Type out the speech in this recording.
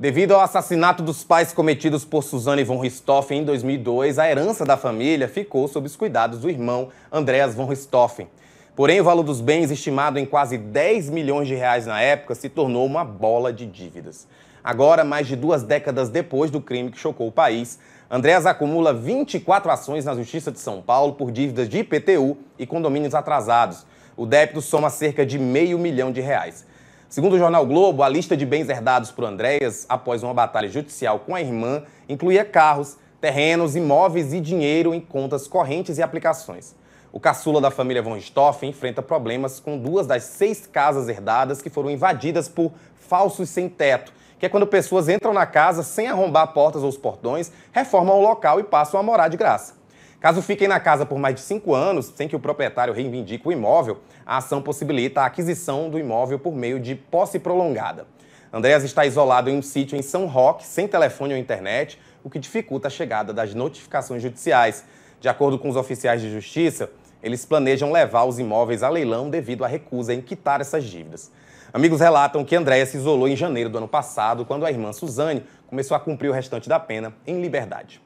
Devido ao assassinato dos pais cometidos por Suzane von Richthofen em 2002, a herança da família ficou sob os cuidados do irmão Andreas von Richthofen. Porém, o valor dos bens, estimado em quase 10 milhões de reais na época, se tornou uma bola de dívidas. Agora, mais de duas décadas depois do crime que chocou o país, Andréas acumula 24 ações na Justiça de São Paulo por dívidas de IPTU e condomínios atrasados. O débito soma cerca de meio milhão de reais. Segundo o jornal Globo, a lista de bens herdados por Andréas após uma batalha judicial com a irmã incluía carros, terrenos, imóveis e dinheiro em contas correntes e aplicações. O caçula da família Von Stoff enfrenta problemas com duas das seis casas herdadas que foram invadidas por falsos sem teto, que é quando pessoas entram na casa sem arrombar portas ou os portões, reformam o local e passam a morar de graça. Caso fiquem na casa por mais de cinco anos, sem que o proprietário reivindique o imóvel, a ação possibilita a aquisição do imóvel por meio de posse prolongada. Andréas está isolado em um sítio em São Roque, sem telefone ou internet, o que dificulta a chegada das notificações judiciais. De acordo com os oficiais de justiça, eles planejam levar os imóveis a leilão devido à recusa em quitar essas dívidas. Amigos relatam que Andréia se isolou em janeiro do ano passado, quando a irmã Suzane começou a cumprir o restante da pena em liberdade.